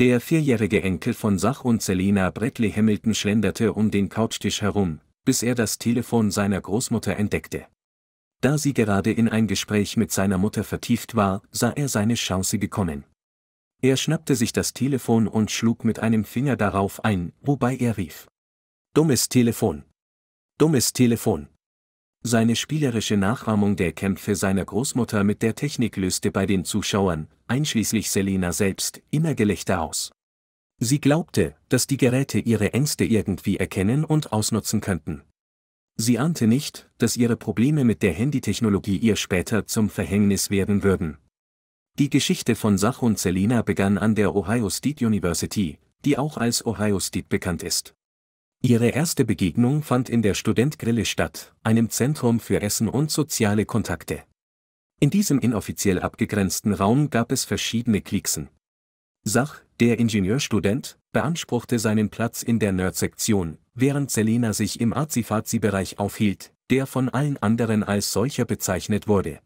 Der vierjährige Enkel von Sach und Selena Bradley Hamilton schlenderte um den Couchtisch herum, bis er das Telefon seiner Großmutter entdeckte. Da sie gerade in ein Gespräch mit seiner Mutter vertieft war, sah er seine Chance gekommen. Er schnappte sich das Telefon und schlug mit einem Finger darauf ein, wobei er rief. Dummes Telefon. Dummes Telefon. Seine spielerische Nachahmung der Kämpfe seiner Großmutter mit der Technik löste bei den Zuschauern, einschließlich Selena selbst, immer Gelächter aus. Sie glaubte, dass die Geräte ihre Ängste irgendwie erkennen und ausnutzen könnten. Sie ahnte nicht, dass ihre Probleme mit der Handytechnologie ihr später zum Verhängnis werden würden. Die Geschichte von Sach und Selena begann an der Ohio State University, die auch als Ohio State bekannt ist. Ihre erste Begegnung fand in der Studentgrille statt, einem Zentrum für Essen und soziale Kontakte. In diesem inoffiziell abgegrenzten Raum gab es verschiedene Klicksen. Sach, der Ingenieurstudent, beanspruchte seinen Platz in der Nerd-Sektion, während Selena sich im Azifazi-Bereich aufhielt, der von allen anderen als solcher bezeichnet wurde.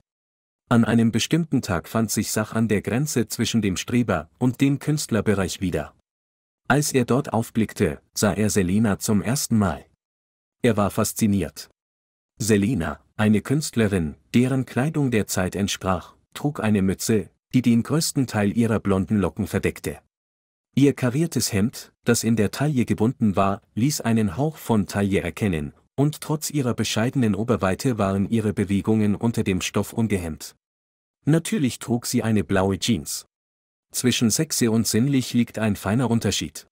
An einem bestimmten Tag fand sich Sach an der Grenze zwischen dem Streber- und dem Künstlerbereich wieder. Als er dort aufblickte, sah er Selena zum ersten Mal. Er war fasziniert. Selena, eine Künstlerin, deren Kleidung der Zeit entsprach, trug eine Mütze, die den größten Teil ihrer blonden Locken verdeckte. Ihr kariertes Hemd, das in der Taille gebunden war, ließ einen Hauch von Taille erkennen, und trotz ihrer bescheidenen Oberweite waren ihre Bewegungen unter dem Stoff ungehemmt. Natürlich trug sie eine blaue Jeans. Zwischen sexy und sinnlich liegt ein feiner Unterschied.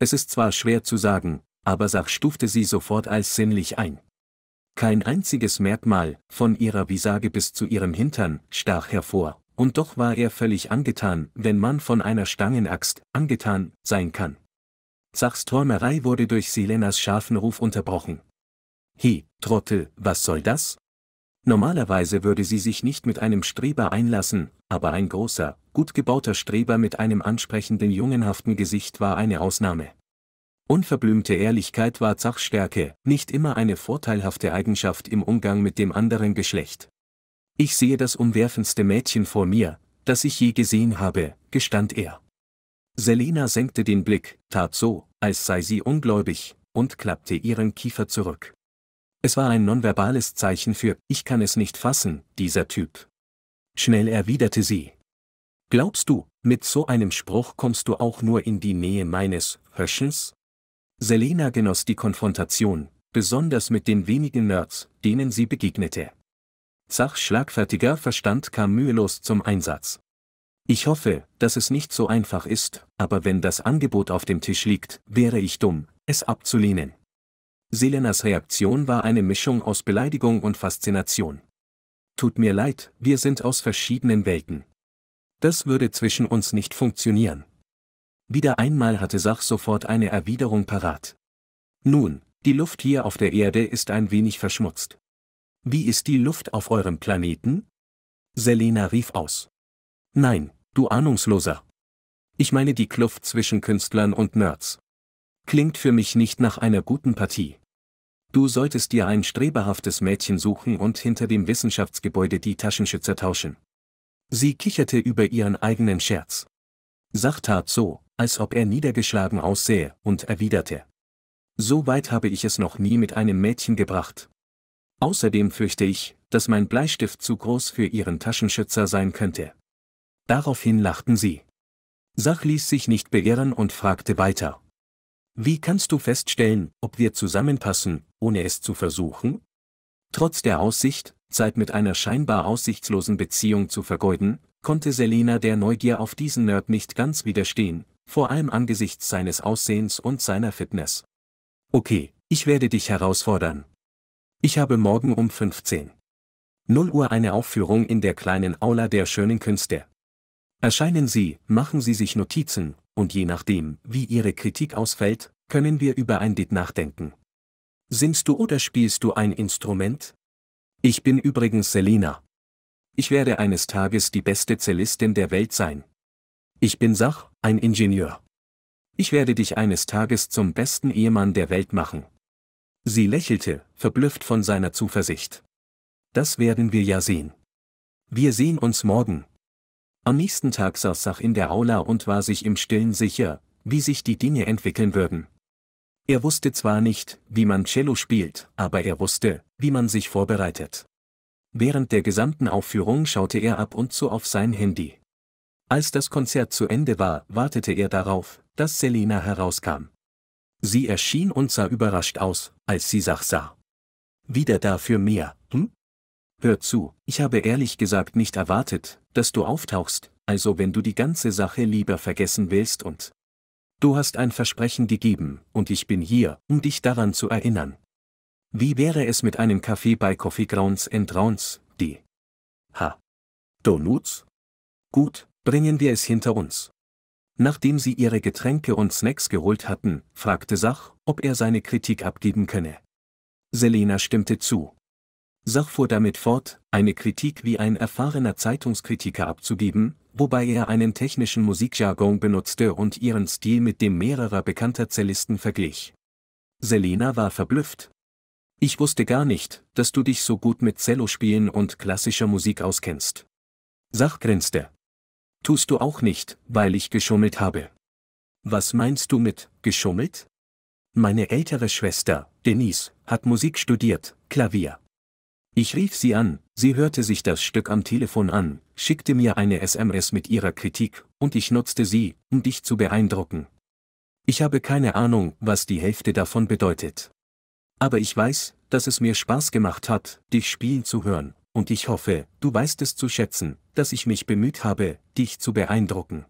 Es ist zwar schwer zu sagen, aber Sach stufte sie sofort als sinnlich ein. Kein einziges Merkmal, von ihrer Visage bis zu ihrem Hintern, stach hervor, und doch war er völlig angetan, wenn man von einer Stangenaxt angetan sein kann. Sachs Träumerei wurde durch Silenas scharfen Ruf unterbrochen. He, Trottel, was soll das? Normalerweise würde sie sich nicht mit einem Streber einlassen, aber ein großer, gut gebauter Streber mit einem ansprechenden jungenhaften Gesicht war eine Ausnahme. Unverblümte Ehrlichkeit war Zachstärke, nicht immer eine vorteilhafte Eigenschaft im Umgang mit dem anderen Geschlecht. Ich sehe das umwerfendste Mädchen vor mir, das ich je gesehen habe, gestand er. Selena senkte den Blick, tat so, als sei sie ungläubig, und klappte ihren Kiefer zurück. Es war ein nonverbales Zeichen für Ich kann es nicht fassen, dieser Typ. Schnell erwiderte sie, Glaubst du, mit so einem Spruch kommst du auch nur in die Nähe meines Höschens? Selena genoss die Konfrontation, besonders mit den wenigen Nerds, denen sie begegnete. Zachs schlagfertiger Verstand kam mühelos zum Einsatz. Ich hoffe, dass es nicht so einfach ist, aber wenn das Angebot auf dem Tisch liegt, wäre ich dumm, es abzulehnen. Selenas Reaktion war eine Mischung aus Beleidigung und Faszination. Tut mir leid, wir sind aus verschiedenen Welten. Das würde zwischen uns nicht funktionieren. Wieder einmal hatte Sach sofort eine Erwiderung parat. Nun, die Luft hier auf der Erde ist ein wenig verschmutzt. Wie ist die Luft auf eurem Planeten? Selena rief aus. Nein, du Ahnungsloser. Ich meine die Kluft zwischen Künstlern und Nerds. Klingt für mich nicht nach einer guten Partie. Du solltest dir ein streberhaftes Mädchen suchen und hinter dem Wissenschaftsgebäude die Taschenschützer tauschen. Sie kicherte über ihren eigenen Scherz. Sach tat so, als ob er niedergeschlagen aussähe, und erwiderte. So weit habe ich es noch nie mit einem Mädchen gebracht. Außerdem fürchte ich, dass mein Bleistift zu groß für ihren Taschenschützer sein könnte. Daraufhin lachten sie. Sach ließ sich nicht beirren und fragte weiter. Wie kannst du feststellen, ob wir zusammenpassen, ohne es zu versuchen? Trotz der Aussicht, Zeit mit einer scheinbar aussichtslosen Beziehung zu vergeuden, konnte Selena der Neugier auf diesen Nerd nicht ganz widerstehen, vor allem angesichts seines Aussehens und seiner Fitness. Okay, ich werde dich herausfordern. Ich habe morgen um 15. 0 Uhr eine Aufführung in der kleinen Aula der schönen Künste. Erscheinen Sie, machen Sie sich Notizen, und je nachdem, wie Ihre Kritik ausfällt, können wir über ein Dit nachdenken. Singst du oder spielst du ein Instrument? Ich bin übrigens Selina. Ich werde eines Tages die beste Zellistin der Welt sein. Ich bin Sach, ein Ingenieur. Ich werde dich eines Tages zum besten Ehemann der Welt machen. Sie lächelte, verblüfft von seiner Zuversicht. Das werden wir ja sehen. Wir sehen uns morgen. Am nächsten Tag saß Sach in der Aula und war sich im stillen sicher, wie sich die Dinge entwickeln würden. Er wusste zwar nicht, wie man Cello spielt, aber er wusste, wie man sich vorbereitet. Während der gesamten Aufführung schaute er ab und zu auf sein Handy. Als das Konzert zu Ende war, wartete er darauf, dass Selina herauskam. Sie erschien und sah überrascht aus, als sie Sach sah. Wieder da für mehr, hm? Hör zu, ich habe ehrlich gesagt nicht erwartet, dass du auftauchst, also wenn du die ganze Sache lieber vergessen willst und Du hast ein Versprechen gegeben, und ich bin hier, um dich daran zu erinnern. Wie wäre es mit einem Kaffee bei Coffee Grounds and Rounds, die? Ha. Donuts? Gut, bringen wir es hinter uns. Nachdem sie ihre Getränke und Snacks geholt hatten, fragte Sach, ob er seine Kritik abgeben könne. Selena stimmte zu. Sach fuhr damit fort, eine Kritik wie ein erfahrener Zeitungskritiker abzugeben, wobei er einen technischen Musikjargon benutzte und ihren Stil mit dem mehrerer bekannter Cellisten verglich. Selena war verblüfft. Ich wusste gar nicht, dass du dich so gut mit Cellospielen und klassischer Musik auskennst. Sach grinste. Tust du auch nicht, weil ich geschummelt habe. Was meinst du mit geschummelt? Meine ältere Schwester, Denise, hat Musik studiert, Klavier. Ich rief sie an, sie hörte sich das Stück am Telefon an, schickte mir eine SMS mit ihrer Kritik, und ich nutzte sie, um dich zu beeindrucken. Ich habe keine Ahnung, was die Hälfte davon bedeutet. Aber ich weiß, dass es mir Spaß gemacht hat, dich spielen zu hören, und ich hoffe, du weißt es zu schätzen, dass ich mich bemüht habe, dich zu beeindrucken.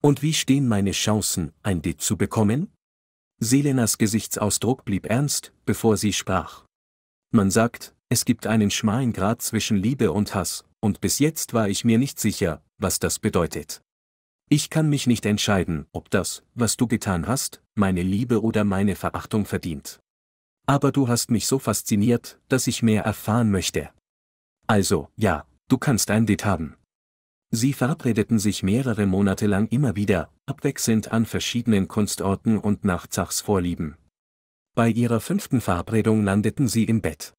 Und wie stehen meine Chancen, ein Dit zu bekommen? Selenas Gesichtsausdruck blieb ernst, bevor sie sprach. Man sagt, es gibt einen schmalen Grad zwischen Liebe und Hass, und bis jetzt war ich mir nicht sicher, was das bedeutet. Ich kann mich nicht entscheiden, ob das, was du getan hast, meine Liebe oder meine Verachtung verdient. Aber du hast mich so fasziniert, dass ich mehr erfahren möchte. Also, ja, du kannst ein Date haben. Sie verabredeten sich mehrere Monate lang immer wieder, abwechselnd an verschiedenen Kunstorten und nach Zachs Vorlieben. Bei ihrer fünften Verabredung landeten sie im Bett.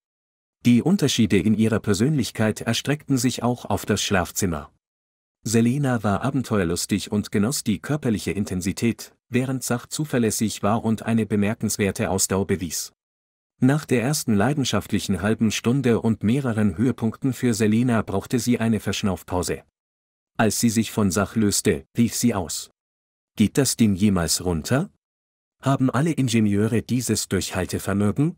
Die Unterschiede in ihrer Persönlichkeit erstreckten sich auch auf das Schlafzimmer. Selena war abenteuerlustig und genoss die körperliche Intensität, während Zach zuverlässig war und eine bemerkenswerte Ausdauer bewies. Nach der ersten leidenschaftlichen halben Stunde und mehreren Höhepunkten für Selena brauchte sie eine Verschnaufpause. Als sie sich von Sach löste, rief sie aus. Geht das Ding jemals runter? Haben alle Ingenieure dieses Durchhaltevermögen?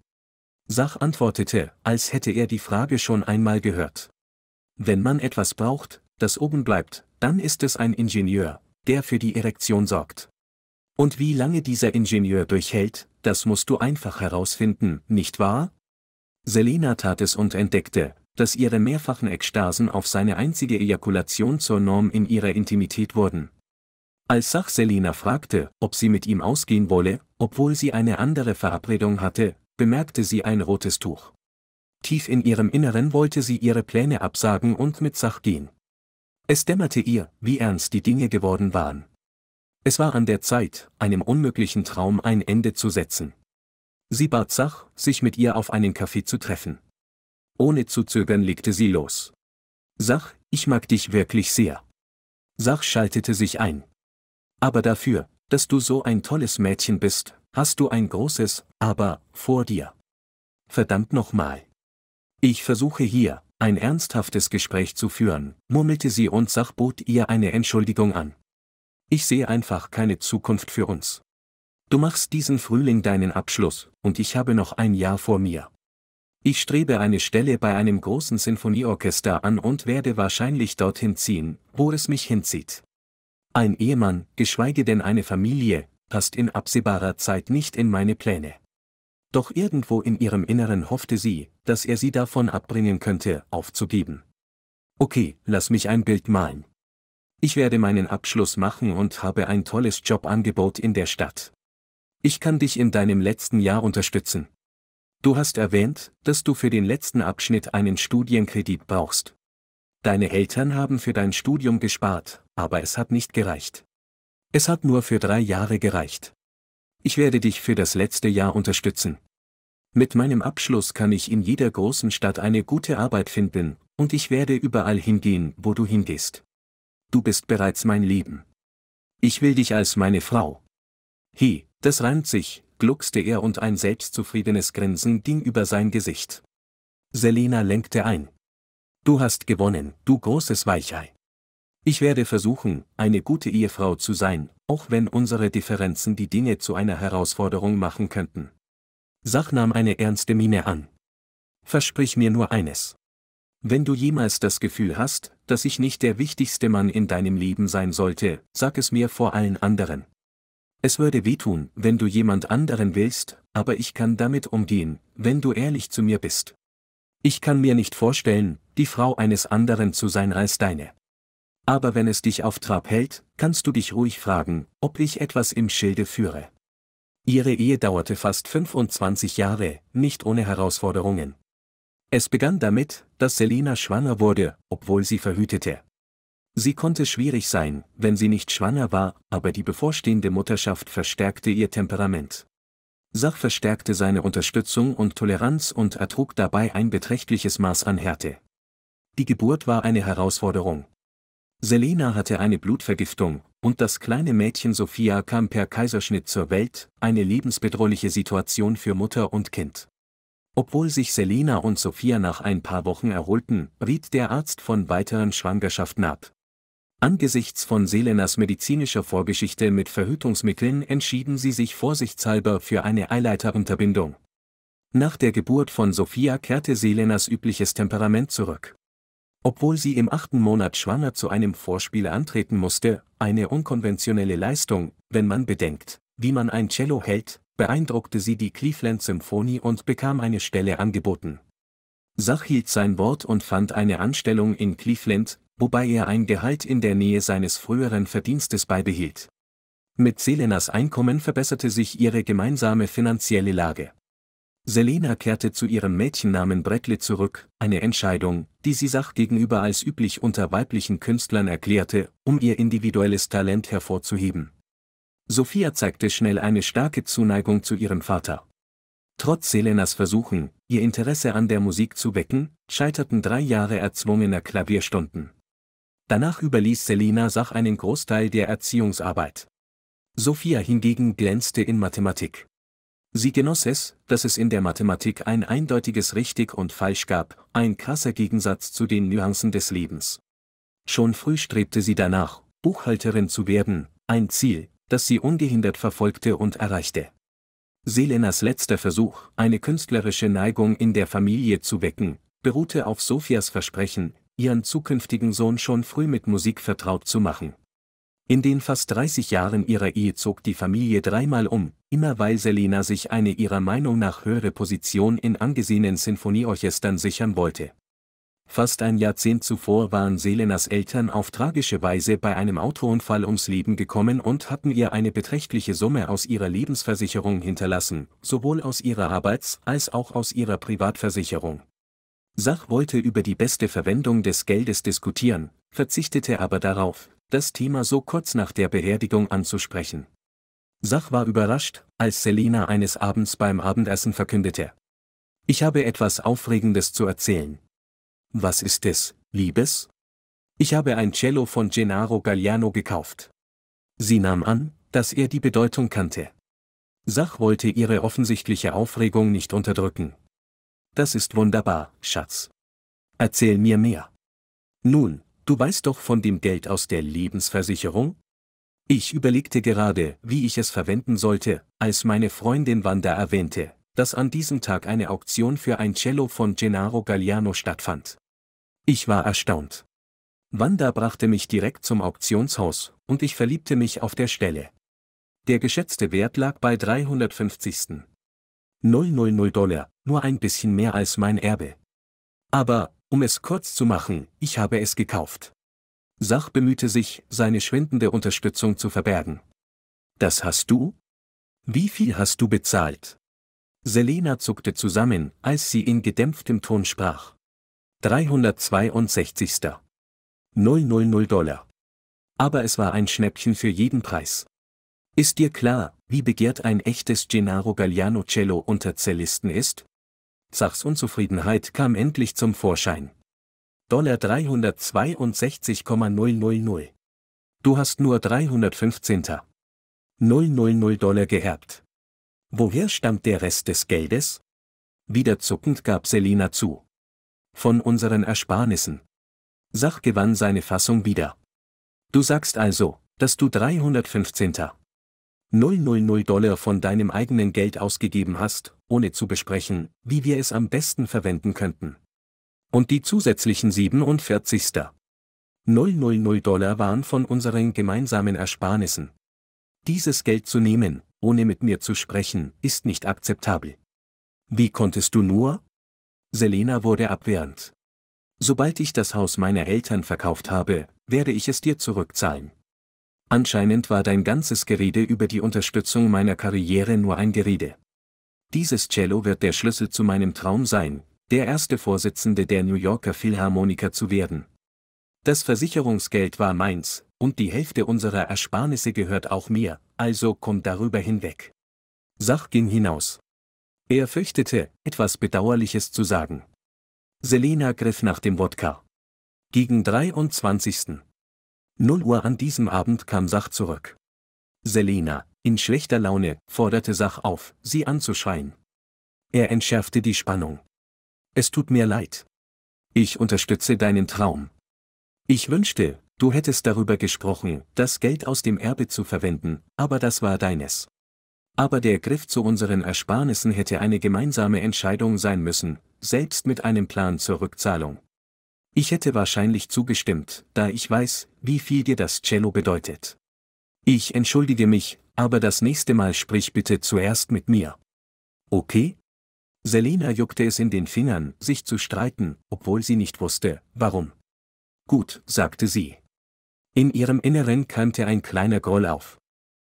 Sach antwortete, als hätte er die Frage schon einmal gehört. Wenn man etwas braucht, das oben bleibt, dann ist es ein Ingenieur, der für die Erektion sorgt. Und wie lange dieser Ingenieur durchhält, das musst du einfach herausfinden, nicht wahr? Selena tat es und entdeckte, dass ihre mehrfachen Ekstasen auf seine einzige Ejakulation zur Norm in ihrer Intimität wurden. Als Sach Selina fragte, ob sie mit ihm ausgehen wolle, obwohl sie eine andere Verabredung hatte, bemerkte sie ein rotes Tuch. Tief in ihrem Inneren wollte sie ihre Pläne absagen und mit Sach gehen. Es dämmerte ihr, wie ernst die Dinge geworden waren. Es war an der Zeit, einem unmöglichen Traum ein Ende zu setzen. Sie bat Sach, sich mit ihr auf einen Kaffee zu treffen. Ohne zu zögern legte sie los. Sach, ich mag dich wirklich sehr. Sach schaltete sich ein. Aber dafür, dass du so ein tolles Mädchen bist, hast du ein großes Aber vor dir. Verdammt nochmal. Ich versuche hier, ein ernsthaftes Gespräch zu führen, murmelte sie und Sach bot ihr eine Entschuldigung an. Ich sehe einfach keine Zukunft für uns. Du machst diesen Frühling deinen Abschluss, und ich habe noch ein Jahr vor mir. Ich strebe eine Stelle bei einem großen Sinfonieorchester an und werde wahrscheinlich dorthin ziehen, wo es mich hinzieht. Ein Ehemann, geschweige denn eine Familie, passt in absehbarer Zeit nicht in meine Pläne. Doch irgendwo in ihrem Inneren hoffte sie, dass er sie davon abbringen könnte, aufzugeben. Okay, lass mich ein Bild malen. Ich werde meinen Abschluss machen und habe ein tolles Jobangebot in der Stadt. Ich kann dich in deinem letzten Jahr unterstützen. Du hast erwähnt, dass du für den letzten Abschnitt einen Studienkredit brauchst. Deine Eltern haben für dein Studium gespart, aber es hat nicht gereicht. Es hat nur für drei Jahre gereicht. Ich werde dich für das letzte Jahr unterstützen. Mit meinem Abschluss kann ich in jeder großen Stadt eine gute Arbeit finden, und ich werde überall hingehen, wo du hingehst. Du bist bereits mein Leben. Ich will dich als meine Frau. He, das reimt sich, gluckste er und ein selbstzufriedenes Grinsen ging über sein Gesicht. Selena lenkte ein. Du hast gewonnen, du großes Weichei. Ich werde versuchen, eine gute Ehefrau zu sein, auch wenn unsere Differenzen die Dinge zu einer Herausforderung machen könnten. Sach nahm eine ernste Miene an. Versprich mir nur eines. Wenn du jemals das Gefühl hast, dass ich nicht der wichtigste Mann in deinem Leben sein sollte, sag es mir vor allen anderen. Es würde wehtun, wenn du jemand anderen willst, aber ich kann damit umgehen, wenn du ehrlich zu mir bist. Ich kann mir nicht vorstellen, die Frau eines anderen zu sein als deine aber wenn es dich auf Trab hält, kannst du dich ruhig fragen, ob ich etwas im Schilde führe. Ihre Ehe dauerte fast 25 Jahre, nicht ohne Herausforderungen. Es begann damit, dass Selina schwanger wurde, obwohl sie verhütete. Sie konnte schwierig sein, wenn sie nicht schwanger war, aber die bevorstehende Mutterschaft verstärkte ihr Temperament. Sach verstärkte seine Unterstützung und Toleranz und ertrug dabei ein beträchtliches Maß an Härte. Die Geburt war eine Herausforderung. Selena hatte eine Blutvergiftung, und das kleine Mädchen Sophia kam per Kaiserschnitt zur Welt, eine lebensbedrohliche Situation für Mutter und Kind. Obwohl sich Selena und Sophia nach ein paar Wochen erholten, riet der Arzt von weiteren Schwangerschaften ab. Angesichts von Selenas medizinischer Vorgeschichte mit Verhütungsmitteln entschieden sie sich vorsichtshalber für eine Eileiterunterbindung. Nach der Geburt von Sophia kehrte Selenas übliches Temperament zurück obwohl sie im achten Monat schwanger zu einem Vorspiel antreten musste, eine unkonventionelle Leistung, wenn man bedenkt, wie man ein Cello hält, beeindruckte sie die Cleveland Symphony und bekam eine Stelle angeboten. Sach hielt sein Wort und fand eine Anstellung in Cleveland, wobei er ein Gehalt in der Nähe seines früheren Verdienstes beibehielt. Mit Selenas Einkommen verbesserte sich ihre gemeinsame finanzielle Lage. Selena kehrte zu ihrem Mädchennamen Brettle zurück, eine Entscheidung, die sie Sach gegenüber als üblich unter weiblichen Künstlern erklärte, um ihr individuelles Talent hervorzuheben. Sophia zeigte schnell eine starke Zuneigung zu ihrem Vater. Trotz Selenas Versuchen, ihr Interesse an der Musik zu wecken, scheiterten drei Jahre erzwungener Klavierstunden. Danach überließ Selena Sach einen Großteil der Erziehungsarbeit. Sophia hingegen glänzte in Mathematik. Sie genoss es, dass es in der Mathematik ein eindeutiges Richtig und Falsch gab, ein krasser Gegensatz zu den Nuancen des Lebens. Schon früh strebte sie danach, Buchhalterin zu werden, ein Ziel, das sie ungehindert verfolgte und erreichte. Selenas letzter Versuch, eine künstlerische Neigung in der Familie zu wecken, beruhte auf Sophias Versprechen, ihren zukünftigen Sohn schon früh mit Musik vertraut zu machen. In den fast 30 Jahren ihrer Ehe zog die Familie dreimal um, immer weil Selena sich eine ihrer Meinung nach höhere Position in angesehenen Sinfonieorchestern sichern wollte. Fast ein Jahrzehnt zuvor waren Selenas Eltern auf tragische Weise bei einem Autounfall ums Leben gekommen und hatten ihr eine beträchtliche Summe aus ihrer Lebensversicherung hinterlassen, sowohl aus ihrer Arbeits- als auch aus ihrer Privatversicherung. Sach wollte über die beste Verwendung des Geldes diskutieren, verzichtete aber darauf, das Thema so kurz nach der Beerdigung anzusprechen. Sach war überrascht, als Selina eines Abends beim Abendessen verkündete. Ich habe etwas Aufregendes zu erzählen. Was ist es, Liebes? Ich habe ein Cello von Gennaro Galliano gekauft. Sie nahm an, dass er die Bedeutung kannte. Sach wollte ihre offensichtliche Aufregung nicht unterdrücken. Das ist wunderbar, Schatz. Erzähl mir mehr. Nun, Du weißt doch von dem Geld aus der Lebensversicherung? Ich überlegte gerade, wie ich es verwenden sollte, als meine Freundin Wanda erwähnte, dass an diesem Tag eine Auktion für ein Cello von Gennaro Galliano stattfand. Ich war erstaunt. Wanda brachte mich direkt zum Auktionshaus, und ich verliebte mich auf der Stelle. Der geschätzte Wert lag bei 350. 000 Dollar, nur ein bisschen mehr als mein Erbe. Aber, um es kurz zu machen, ich habe es gekauft. Sach bemühte sich, seine schwindende Unterstützung zu verbergen. Das hast du? Wie viel hast du bezahlt? Selena zuckte zusammen, als sie in gedämpftem Ton sprach. 362. 000 Dollar. Aber es war ein Schnäppchen für jeden Preis. Ist dir klar, wie begehrt ein echtes Gennaro Galliano Cello unter Zellisten ist? Sachs Unzufriedenheit kam endlich zum Vorschein. Dollar 362,000. Du hast nur 315. 000 Dollar geerbt. Woher stammt der Rest des Geldes? Wieder zuckend gab Selina zu. Von unseren Ersparnissen. Sach gewann seine Fassung wieder. Du sagst also, dass du 315. 000 Dollar von deinem eigenen Geld ausgegeben hast, ohne zu besprechen, wie wir es am besten verwenden könnten. Und die zusätzlichen 47. 000 Dollar waren von unseren gemeinsamen Ersparnissen. Dieses Geld zu nehmen, ohne mit mir zu sprechen, ist nicht akzeptabel. Wie konntest du nur? Selena wurde abwehrend. Sobald ich das Haus meiner Eltern verkauft habe, werde ich es dir zurückzahlen. Anscheinend war dein ganzes Gerede über die Unterstützung meiner Karriere nur ein Gerede. Dieses Cello wird der Schlüssel zu meinem Traum sein, der erste Vorsitzende der New Yorker Philharmoniker zu werden. Das Versicherungsgeld war meins, und die Hälfte unserer Ersparnisse gehört auch mir, also komm darüber hinweg. Sach ging hinaus. Er fürchtete, etwas Bedauerliches zu sagen. Selena griff nach dem Wodka. Gegen 23. 0 Uhr an diesem Abend kam Sach zurück. Selena, in schlechter Laune, forderte Sach auf, sie anzuschreien. Er entschärfte die Spannung. Es tut mir leid. Ich unterstütze deinen Traum. Ich wünschte, du hättest darüber gesprochen, das Geld aus dem Erbe zu verwenden, aber das war deines. Aber der Griff zu unseren Ersparnissen hätte eine gemeinsame Entscheidung sein müssen, selbst mit einem Plan zur Rückzahlung. Ich hätte wahrscheinlich zugestimmt, da ich weiß, wie viel dir das Cello bedeutet. Ich entschuldige mich, aber das nächste Mal sprich bitte zuerst mit mir. Okay? Selena juckte es in den Fingern, sich zu streiten, obwohl sie nicht wusste, warum. Gut, sagte sie. In ihrem Inneren keimte ein kleiner Groll auf.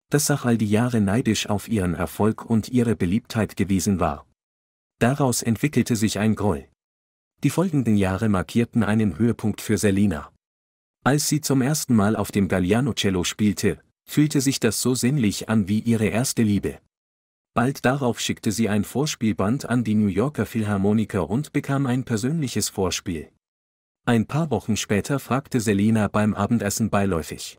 Das Sach all die Jahre neidisch auf ihren Erfolg und ihre Beliebtheit gewesen war. Daraus entwickelte sich ein Groll. Die folgenden Jahre markierten einen Höhepunkt für Selina. Als sie zum ersten Mal auf dem Galliano Cello spielte, fühlte sich das so sinnlich an wie ihre erste Liebe. Bald darauf schickte sie ein Vorspielband an die New Yorker Philharmoniker und bekam ein persönliches Vorspiel. Ein paar Wochen später fragte Selina beim Abendessen beiläufig.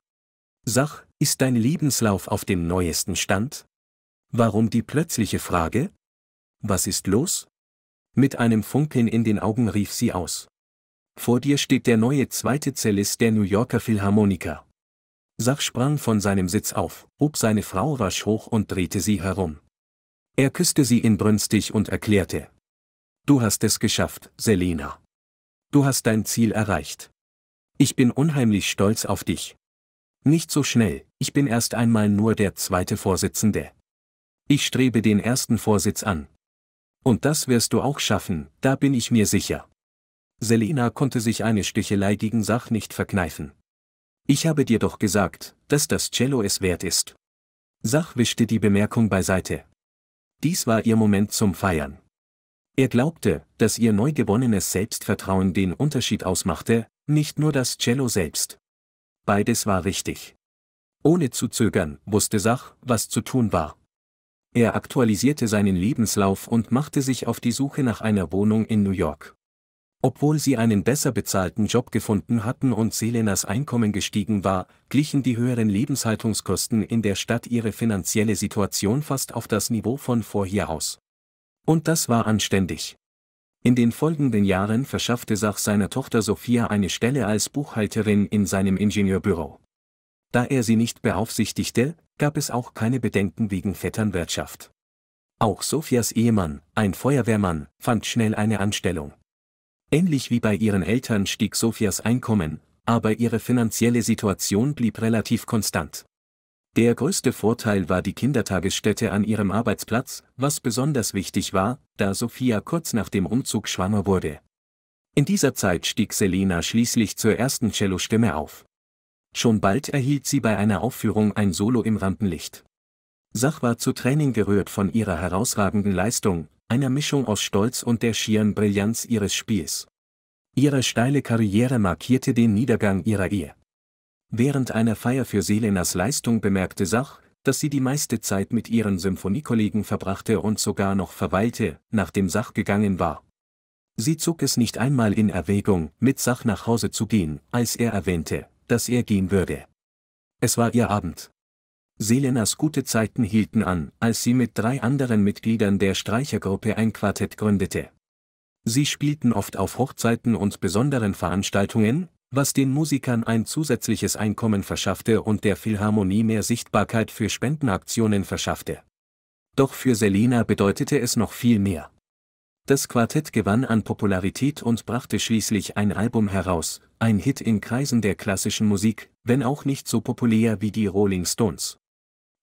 Sach, ist dein Lebenslauf auf dem neuesten Stand? Warum die plötzliche Frage? Was ist los? Mit einem Funkeln in den Augen rief sie aus. Vor dir steht der neue zweite Cellist der New Yorker Philharmoniker. Sach sprang von seinem Sitz auf, hob seine Frau rasch hoch und drehte sie herum. Er küsste sie inbrünstig und erklärte. Du hast es geschafft, Selena. Du hast dein Ziel erreicht. Ich bin unheimlich stolz auf dich. Nicht so schnell, ich bin erst einmal nur der zweite Vorsitzende. Ich strebe den ersten Vorsitz an, und das wirst du auch schaffen, da bin ich mir sicher. Selina konnte sich eine Stichelei gegen Sach nicht verkneifen. Ich habe dir doch gesagt, dass das Cello es wert ist. Sach wischte die Bemerkung beiseite. Dies war ihr Moment zum Feiern. Er glaubte, dass ihr neu gewonnenes Selbstvertrauen den Unterschied ausmachte, nicht nur das Cello selbst. Beides war richtig. Ohne zu zögern, wusste Sach, was zu tun war. Er aktualisierte seinen Lebenslauf und machte sich auf die Suche nach einer Wohnung in New York. Obwohl sie einen besser bezahlten Job gefunden hatten und Selenas Einkommen gestiegen war, glichen die höheren Lebenshaltungskosten in der Stadt ihre finanzielle Situation fast auf das Niveau von vorher aus. Und das war anständig. In den folgenden Jahren verschaffte Sach seiner Tochter Sophia eine Stelle als Buchhalterin in seinem Ingenieurbüro. Da er sie nicht beaufsichtigte, gab es auch keine Bedenken wegen Vetternwirtschaft. Auch Sofias Ehemann, ein Feuerwehrmann, fand schnell eine Anstellung. Ähnlich wie bei ihren Eltern stieg Sofias Einkommen, aber ihre finanzielle Situation blieb relativ konstant. Der größte Vorteil war die Kindertagesstätte an ihrem Arbeitsplatz, was besonders wichtig war, da Sophia kurz nach dem Umzug schwanger wurde. In dieser Zeit stieg Selena schließlich zur ersten Cellostimme auf. Schon bald erhielt sie bei einer Aufführung ein Solo im Rampenlicht. Sach war zu Training gerührt von ihrer herausragenden Leistung, einer Mischung aus Stolz und der schieren Brillanz ihres Spiels. Ihre steile Karriere markierte den Niedergang ihrer Ehe. Während einer Feier für Selenas Leistung bemerkte Sach, dass sie die meiste Zeit mit ihren Symphoniekollegen verbrachte und sogar noch verweilte, nachdem Sach gegangen war. Sie zog es nicht einmal in Erwägung, mit Sach nach Hause zu gehen, als er erwähnte, dass er gehen würde. Es war ihr Abend. Selenas gute Zeiten hielten an, als sie mit drei anderen Mitgliedern der Streichergruppe ein Quartett gründete. Sie spielten oft auf Hochzeiten und besonderen Veranstaltungen, was den Musikern ein zusätzliches Einkommen verschaffte und der Philharmonie mehr Sichtbarkeit für Spendenaktionen verschaffte. Doch für Selena bedeutete es noch viel mehr. Das Quartett gewann an Popularität und brachte schließlich ein Album heraus, ein Hit in Kreisen der klassischen Musik, wenn auch nicht so populär wie die Rolling Stones.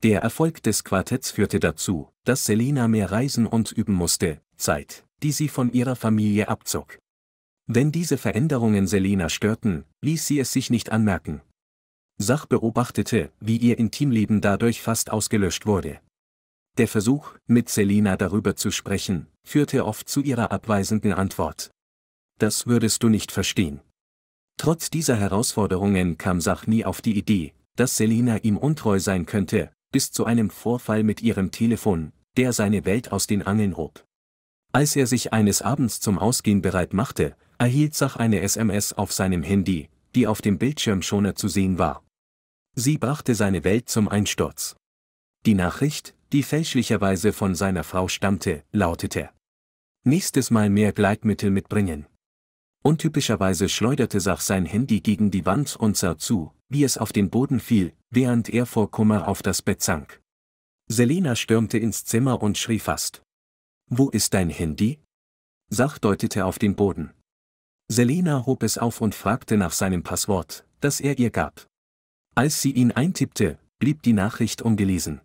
Der Erfolg des Quartetts führte dazu, dass Selina mehr reisen und üben musste, Zeit, die sie von ihrer Familie abzog. Wenn diese Veränderungen Selena störten, ließ sie es sich nicht anmerken. Sach beobachtete, wie ihr Intimleben dadurch fast ausgelöscht wurde. Der Versuch, mit Selena darüber zu sprechen, führte oft zu ihrer abweisenden Antwort. Das würdest du nicht verstehen. Trotz dieser Herausforderungen kam Sach nie auf die Idee, dass Selina ihm untreu sein könnte, bis zu einem Vorfall mit ihrem Telefon, der seine Welt aus den Angeln hob. Als er sich eines Abends zum Ausgehen bereit machte, erhielt Sach eine SMS auf seinem Handy, die auf dem Bildschirmschoner zu sehen war. Sie brachte seine Welt zum Einsturz. Die Nachricht, die fälschlicherweise von seiner Frau stammte, lautete. Nächstes Mal mehr Gleitmittel mitbringen. Untypischerweise schleuderte Sach sein Handy gegen die Wand und sah zu, wie es auf den Boden fiel, während er vor Kummer auf das Bett sank. Selena stürmte ins Zimmer und schrie fast. Wo ist dein Handy? Sach deutete auf den Boden. Selena hob es auf und fragte nach seinem Passwort, das er ihr gab. Als sie ihn eintippte, blieb die Nachricht ungelesen.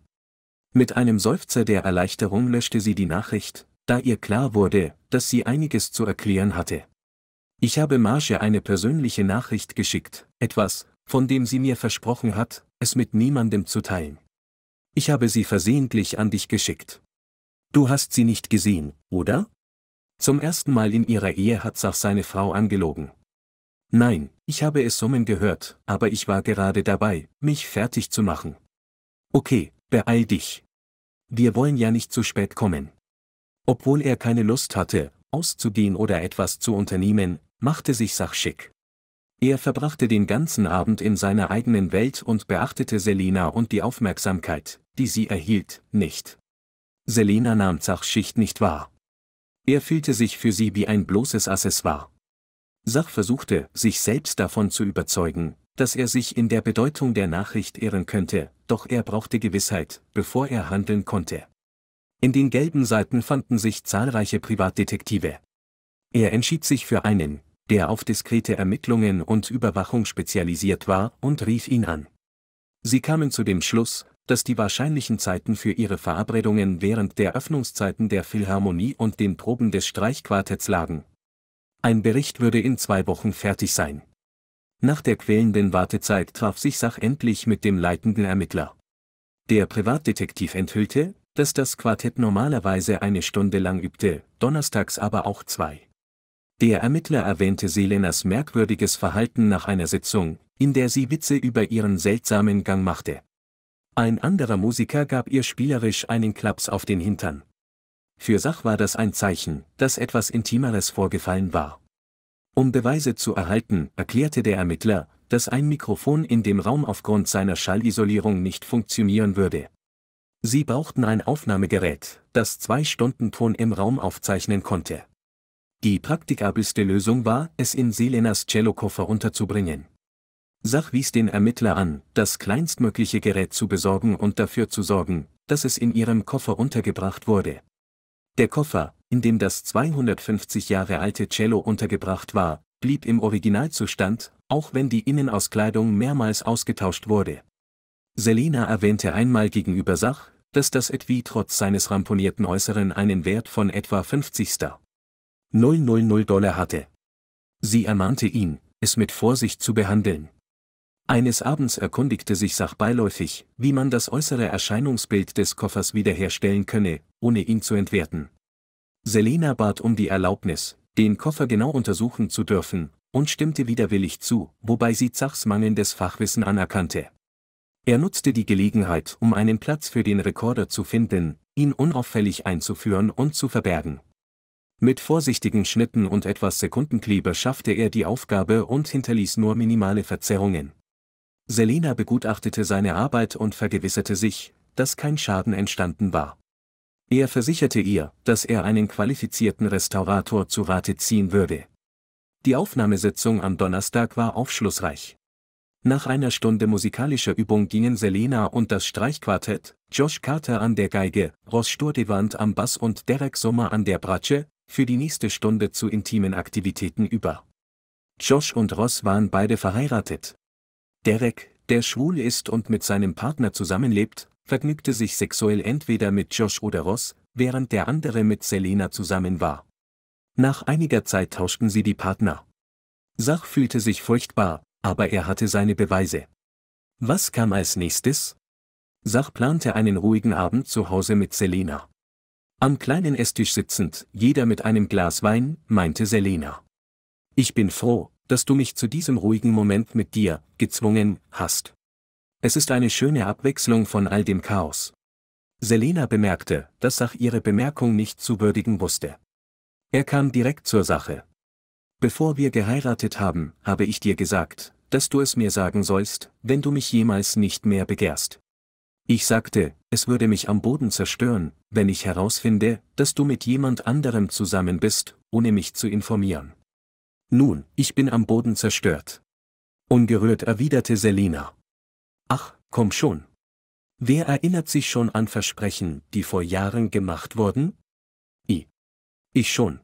Mit einem Seufzer der Erleichterung löschte sie die Nachricht, da ihr klar wurde, dass sie einiges zu erklären hatte. Ich habe Marge eine persönliche Nachricht geschickt, etwas, von dem sie mir versprochen hat, es mit niemandem zu teilen. Ich habe sie versehentlich an dich geschickt. Du hast sie nicht gesehen, oder? Zum ersten Mal in ihrer Ehe hat Sach seine Frau angelogen. Nein, ich habe es summen gehört, aber ich war gerade dabei, mich fertig zu machen. Okay, Beeil dich. Wir wollen ja nicht zu spät kommen. Obwohl er keine Lust hatte, auszugehen oder etwas zu unternehmen, machte sich Sach schick. Er verbrachte den ganzen Abend in seiner eigenen Welt und beachtete Selena und die Aufmerksamkeit, die sie erhielt, nicht. Selena nahm Zach Schicht nicht wahr. Er fühlte sich für sie wie ein bloßes Accessoire. Sach versuchte, sich selbst davon zu überzeugen, dass er sich in der Bedeutung der Nachricht irren könnte, doch er brauchte Gewissheit, bevor er handeln konnte. In den gelben Seiten fanden sich zahlreiche Privatdetektive. Er entschied sich für einen, der auf diskrete Ermittlungen und Überwachung spezialisiert war, und rief ihn an. Sie kamen zu dem Schluss, dass die wahrscheinlichen Zeiten für ihre Verabredungen während der Öffnungszeiten der Philharmonie und den Proben des Streichquartetts lagen. Ein Bericht würde in zwei Wochen fertig sein. Nach der quälenden Wartezeit traf sich Sach endlich mit dem leitenden Ermittler. Der Privatdetektiv enthüllte, dass das Quartett normalerweise eine Stunde lang übte, donnerstags aber auch zwei. Der Ermittler erwähnte Selenas merkwürdiges Verhalten nach einer Sitzung, in der sie Witze über ihren seltsamen Gang machte. Ein anderer Musiker gab ihr spielerisch einen Klaps auf den Hintern. Für Sach war das ein Zeichen, dass etwas Intimeres vorgefallen war. Um Beweise zu erhalten, erklärte der Ermittler, dass ein Mikrofon in dem Raum aufgrund seiner Schallisolierung nicht funktionieren würde. Sie brauchten ein Aufnahmegerät, das zwei Stunden Ton im Raum aufzeichnen konnte. Die praktikabelste Lösung war, es in Selenas Cellokoffer unterzubringen. Sach wies den Ermittler an, das kleinstmögliche Gerät zu besorgen und dafür zu sorgen, dass es in ihrem Koffer untergebracht wurde, der Koffer, in dem das 250 Jahre alte Cello untergebracht war, blieb im Originalzustand, auch wenn die Innenauskleidung mehrmals ausgetauscht wurde. Selina erwähnte einmal gegenüber Sach, dass das Etui trotz seines ramponierten Äußeren einen Wert von etwa 50 000 Dollar hatte. Sie ermahnte ihn, es mit Vorsicht zu behandeln. Eines Abends erkundigte sich Sach beiläufig, wie man das äußere Erscheinungsbild des Koffers wiederherstellen könne, ohne ihn zu entwerten. Selena bat um die Erlaubnis, den Koffer genau untersuchen zu dürfen, und stimmte widerwillig zu, wobei sie Zachs mangelndes Fachwissen anerkannte. Er nutzte die Gelegenheit, um einen Platz für den Rekorder zu finden, ihn unauffällig einzuführen und zu verbergen. Mit vorsichtigen Schnitten und etwas Sekundenkleber schaffte er die Aufgabe und hinterließ nur minimale Verzerrungen. Selena begutachtete seine Arbeit und vergewisserte sich, dass kein Schaden entstanden war. Er versicherte ihr, dass er einen qualifizierten Restaurator zu Rate ziehen würde. Die Aufnahmesitzung am Donnerstag war aufschlussreich. Nach einer Stunde musikalischer Übung gingen Selena und das Streichquartett, Josh Carter an der Geige, Ross Sturdewand am Bass und Derek Sommer an der Bratsche, für die nächste Stunde zu intimen Aktivitäten über. Josh und Ross waren beide verheiratet. Derek, der schwul ist und mit seinem Partner zusammenlebt, vergnügte sich sexuell entweder mit Josh oder Ross, während der andere mit Selena zusammen war. Nach einiger Zeit tauschten sie die Partner. Sach fühlte sich furchtbar, aber er hatte seine Beweise. Was kam als nächstes? Sach plante einen ruhigen Abend zu Hause mit Selena. Am kleinen Esstisch sitzend, jeder mit einem Glas Wein, meinte Selena. Ich bin froh, dass du mich zu diesem ruhigen Moment mit dir gezwungen hast. Es ist eine schöne Abwechslung von all dem Chaos. Selena bemerkte, dass Sach ihre Bemerkung nicht zu würdigen wusste. Er kam direkt zur Sache. Bevor wir geheiratet haben, habe ich dir gesagt, dass du es mir sagen sollst, wenn du mich jemals nicht mehr begehrst. Ich sagte, es würde mich am Boden zerstören, wenn ich herausfinde, dass du mit jemand anderem zusammen bist, ohne mich zu informieren. Nun, ich bin am Boden zerstört. Ungerührt erwiderte Selina. Ach, komm schon. Wer erinnert sich schon an Versprechen, die vor Jahren gemacht wurden? I. Ich schon.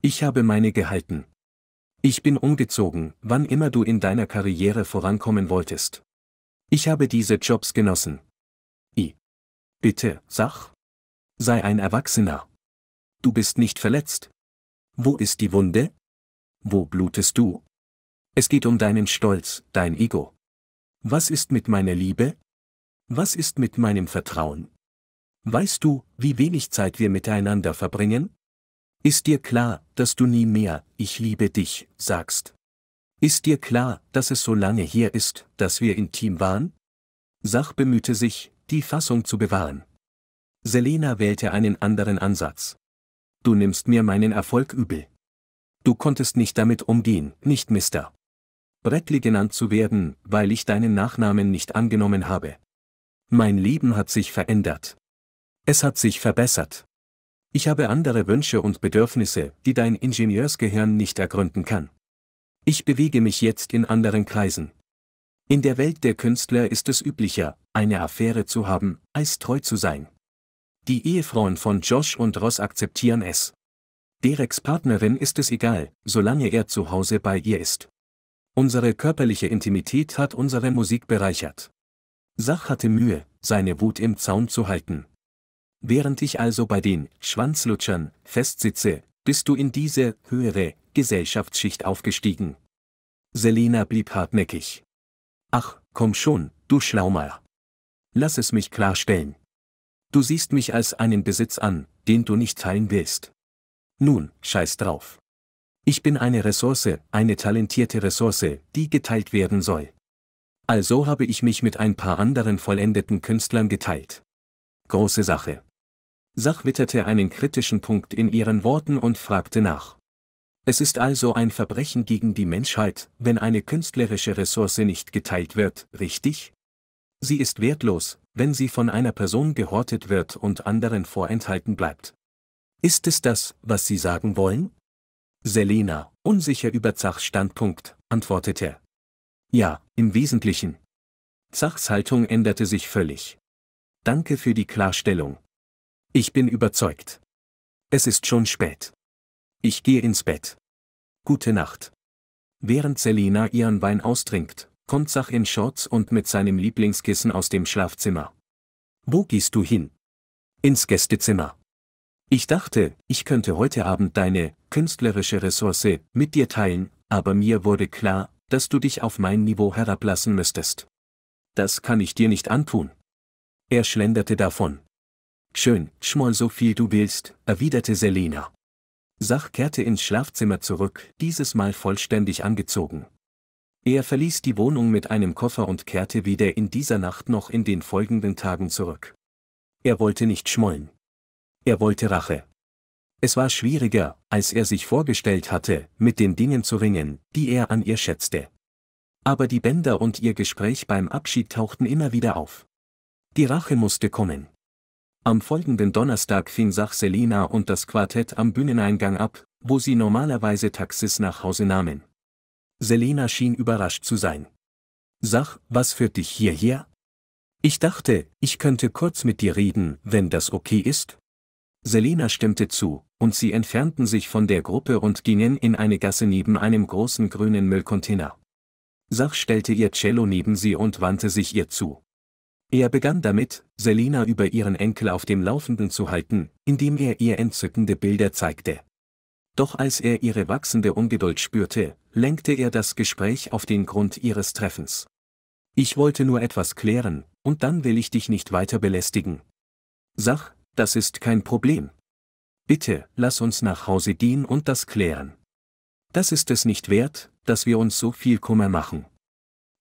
Ich habe meine gehalten. Ich bin umgezogen, wann immer du in deiner Karriere vorankommen wolltest. Ich habe diese Jobs genossen. I. Bitte, sach. Sei ein Erwachsener. Du bist nicht verletzt. Wo ist die Wunde? Wo blutest du? Es geht um deinen Stolz, dein Ego. Was ist mit meiner Liebe? Was ist mit meinem Vertrauen? Weißt du, wie wenig Zeit wir miteinander verbringen? Ist dir klar, dass du nie mehr, ich liebe dich, sagst? Ist dir klar, dass es so lange her ist, dass wir intim waren? Sach bemühte sich, die Fassung zu bewahren. Selena wählte einen anderen Ansatz. Du nimmst mir meinen Erfolg übel. Du konntest nicht damit umgehen, nicht Mister. Brettli genannt zu werden, weil ich deinen Nachnamen nicht angenommen habe. Mein Leben hat sich verändert. Es hat sich verbessert. Ich habe andere Wünsche und Bedürfnisse, die dein Ingenieursgehirn nicht ergründen kann. Ich bewege mich jetzt in anderen Kreisen. In der Welt der Künstler ist es üblicher, eine Affäre zu haben, als treu zu sein. Die Ehefrauen von Josh und Ross akzeptieren es. Dereks Partnerin ist es egal, solange er zu Hause bei ihr ist. Unsere körperliche Intimität hat unsere Musik bereichert. Sach hatte Mühe, seine Wut im Zaun zu halten. Während ich also bei den Schwanzlutschern festsitze, bist du in diese höhere Gesellschaftsschicht aufgestiegen. Selina blieb hartnäckig. Ach, komm schon, du Schlaumeier. Lass es mich klarstellen. Du siehst mich als einen Besitz an, den du nicht teilen willst. Nun, scheiß drauf. Ich bin eine Ressource, eine talentierte Ressource, die geteilt werden soll. Also habe ich mich mit ein paar anderen vollendeten Künstlern geteilt. Große Sache. Sach witterte einen kritischen Punkt in ihren Worten und fragte nach. Es ist also ein Verbrechen gegen die Menschheit, wenn eine künstlerische Ressource nicht geteilt wird, richtig? Sie ist wertlos, wenn sie von einer Person gehortet wird und anderen vorenthalten bleibt. Ist es das, was Sie sagen wollen? Selena, unsicher über Zachs Standpunkt, antwortete. Ja, im Wesentlichen. Zachs Haltung änderte sich völlig. Danke für die Klarstellung. Ich bin überzeugt. Es ist schon spät. Ich gehe ins Bett. Gute Nacht. Während Selena ihren Wein austrinkt, kommt Zach in Shorts und mit seinem Lieblingskissen aus dem Schlafzimmer. Wo gehst du hin? Ins Gästezimmer. Ich dachte, ich könnte heute Abend deine künstlerische Ressource mit dir teilen, aber mir wurde klar, dass du dich auf mein Niveau herablassen müsstest. Das kann ich dir nicht antun. Er schlenderte davon. Schön, schmoll so viel du willst, erwiderte Selena. Sach kehrte ins Schlafzimmer zurück, dieses Mal vollständig angezogen. Er verließ die Wohnung mit einem Koffer und kehrte weder in dieser Nacht noch in den folgenden Tagen zurück. Er wollte nicht schmollen. Er wollte Rache. Es war schwieriger, als er sich vorgestellt hatte, mit den Dingen zu ringen, die er an ihr schätzte. Aber die Bänder und ihr Gespräch beim Abschied tauchten immer wieder auf. Die Rache musste kommen. Am folgenden Donnerstag fing Sach Selina und das Quartett am Bühneneingang ab, wo sie normalerweise Taxis nach Hause nahmen. Selena schien überrascht zu sein. Sach, was führt dich hierher? Ich dachte, ich könnte kurz mit dir reden, wenn das okay ist. Selina stimmte zu, und sie entfernten sich von der Gruppe und gingen in eine Gasse neben einem großen grünen Müllcontainer. Sach stellte ihr Cello neben sie und wandte sich ihr zu. Er begann damit, Selina über ihren Enkel auf dem Laufenden zu halten, indem er ihr entzückende Bilder zeigte. Doch als er ihre wachsende Ungeduld spürte, lenkte er das Gespräch auf den Grund ihres Treffens. Ich wollte nur etwas klären, und dann will ich dich nicht weiter belästigen. Sach, das ist kein Problem. Bitte, lass uns nach Hause dienen und das klären. Das ist es nicht wert, dass wir uns so viel Kummer machen.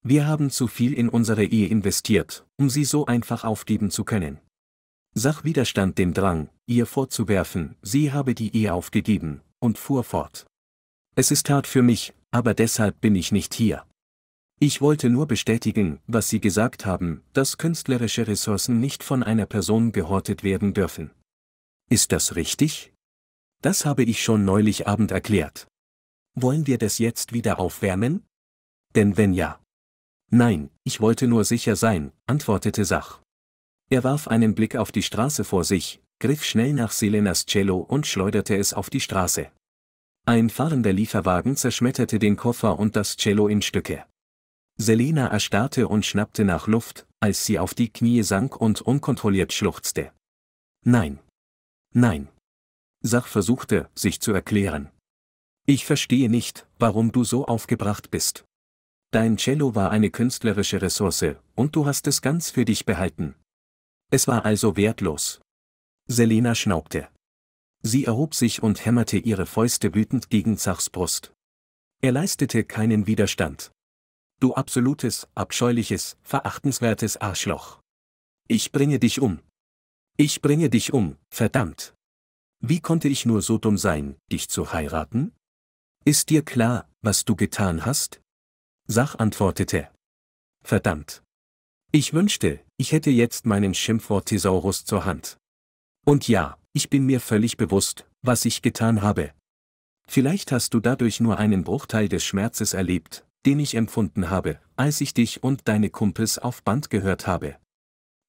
Wir haben zu viel in unsere Ehe investiert, um sie so einfach aufgeben zu können. Sach widerstand dem Drang, ihr vorzuwerfen, sie habe die Ehe aufgegeben, und fuhr fort. Es ist hart für mich, aber deshalb bin ich nicht hier. Ich wollte nur bestätigen, was Sie gesagt haben, dass künstlerische Ressourcen nicht von einer Person gehortet werden dürfen. Ist das richtig? Das habe ich schon neulich Abend erklärt. Wollen wir das jetzt wieder aufwärmen? Denn wenn ja. Nein, ich wollte nur sicher sein, antwortete Sach. Er warf einen Blick auf die Straße vor sich, griff schnell nach Selenas Cello und schleuderte es auf die Straße. Ein fahrender Lieferwagen zerschmetterte den Koffer und das Cello in Stücke. Selina erstarrte und schnappte nach Luft, als sie auf die Knie sank und unkontrolliert schluchzte. Nein. Nein. Sach versuchte, sich zu erklären. Ich verstehe nicht, warum du so aufgebracht bist. Dein Cello war eine künstlerische Ressource, und du hast es ganz für dich behalten. Es war also wertlos. Selena schnaubte. Sie erhob sich und hämmerte ihre Fäuste wütend gegen Zachs Brust. Er leistete keinen Widerstand. Du absolutes, abscheuliches, verachtenswertes Arschloch. Ich bringe dich um. Ich bringe dich um, verdammt. Wie konnte ich nur so dumm sein, dich zu heiraten? Ist dir klar, was du getan hast? Sach antwortete. Verdammt. Ich wünschte, ich hätte jetzt meinen Schimpfwort-Thesaurus zur Hand. Und ja, ich bin mir völlig bewusst, was ich getan habe. Vielleicht hast du dadurch nur einen Bruchteil des Schmerzes erlebt, den ich empfunden habe, als ich dich und deine Kumpels auf Band gehört habe.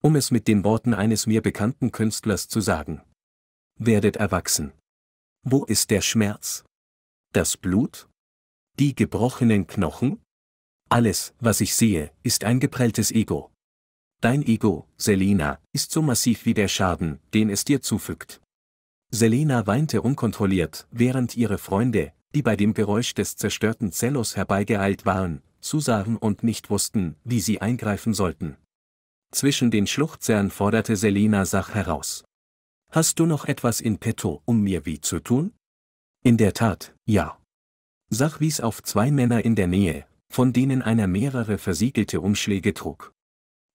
Um es mit den Worten eines mir bekannten Künstlers zu sagen. Werdet erwachsen. Wo ist der Schmerz? Das Blut? Die gebrochenen Knochen? Alles, was ich sehe, ist ein geprelltes Ego. Dein Ego, Selina, ist so massiv wie der Schaden, den es dir zufügt. Selena weinte unkontrolliert, während ihre Freunde, die bei dem Geräusch des zerstörten Zellos herbeigeeilt waren, zusahen und nicht wussten, wie sie eingreifen sollten. Zwischen den Schluchzern forderte Selina Sach heraus. Hast du noch etwas in petto, um mir wie zu tun? In der Tat, ja. Sach wies auf zwei Männer in der Nähe, von denen einer mehrere versiegelte Umschläge trug.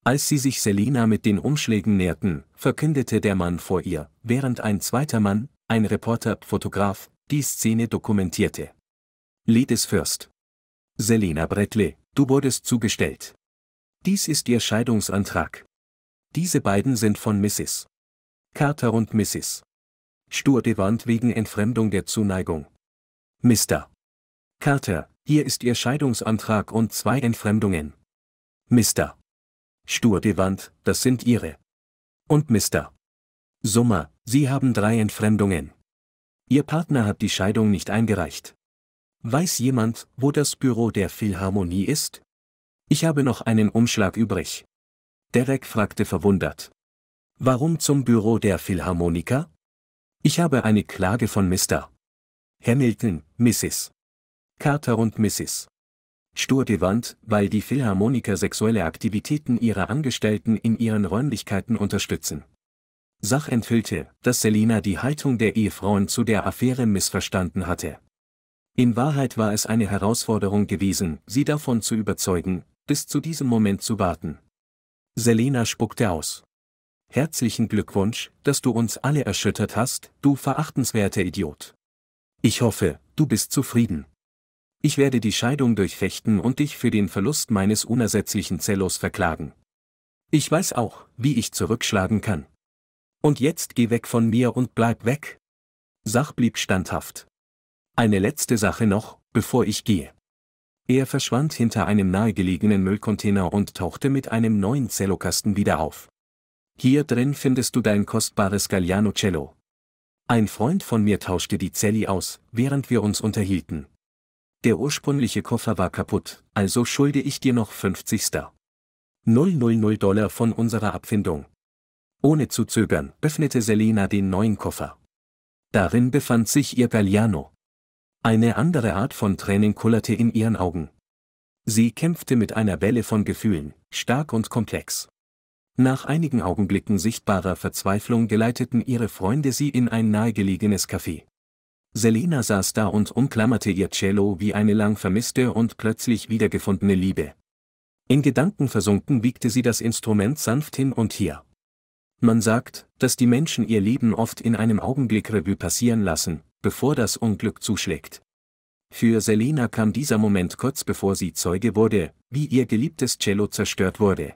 Als sie sich Selina mit den Umschlägen näherten, verkündete der Mann vor ihr, während ein zweiter Mann, ein Reporter, Fotograf, die Szene dokumentierte. Lied ist Fürst. Selena Brettle, du wurdest zugestellt. Dies ist ihr Scheidungsantrag. Diese beiden sind von Mrs. Carter und Mrs. Stur wegen Entfremdung der Zuneigung. Mr. Carter, hier ist Ihr Scheidungsantrag und zwei Entfremdungen. Mr. Stur das sind Ihre. Und Mr. Summer, Sie haben drei Entfremdungen. Ihr Partner hat die Scheidung nicht eingereicht. Weiß jemand, wo das Büro der Philharmonie ist? Ich habe noch einen Umschlag übrig. Derek fragte verwundert. Warum zum Büro der Philharmoniker? Ich habe eine Klage von Mr. Hamilton, Mrs. Carter und Mrs. Stur gewandt, weil die Philharmoniker sexuelle Aktivitäten ihrer Angestellten in ihren Räumlichkeiten unterstützen. Sach enthüllte, dass Selina die Haltung der Ehefrauen zu der Affäre missverstanden hatte. In Wahrheit war es eine Herausforderung gewesen, sie davon zu überzeugen, bis zu diesem Moment zu warten. Selena spuckte aus. Herzlichen Glückwunsch, dass du uns alle erschüttert hast, du verachtenswerter Idiot. Ich hoffe, du bist zufrieden. Ich werde die Scheidung durchfechten und dich für den Verlust meines unersetzlichen Zellos verklagen. Ich weiß auch, wie ich zurückschlagen kann. Und jetzt geh weg von mir und bleib weg. Sach blieb standhaft. Eine letzte Sache noch, bevor ich gehe. Er verschwand hinter einem nahegelegenen Müllcontainer und tauchte mit einem neuen Zellokasten wieder auf. Hier drin findest du dein kostbares Galliano Cello. Ein Freund von mir tauschte die Zelli aus, während wir uns unterhielten. Der ursprüngliche Koffer war kaputt, also schulde ich dir noch 50 000 Dollar von unserer Abfindung. Ohne zu zögern, öffnete Selena den neuen Koffer. Darin befand sich ihr Galliano. Eine andere Art von Tränen kullerte in ihren Augen. Sie kämpfte mit einer Welle von Gefühlen, stark und komplex. Nach einigen Augenblicken sichtbarer Verzweiflung geleiteten ihre Freunde sie in ein nahegelegenes Café. Selena saß da und umklammerte ihr Cello wie eine lang vermisste und plötzlich wiedergefundene Liebe. In Gedanken versunken wiegte sie das Instrument sanft hin und her. Man sagt, dass die Menschen ihr Leben oft in einem Augenblick Revue passieren lassen, bevor das Unglück zuschlägt. Für Selena kam dieser Moment kurz bevor sie Zeuge wurde, wie ihr geliebtes Cello zerstört wurde.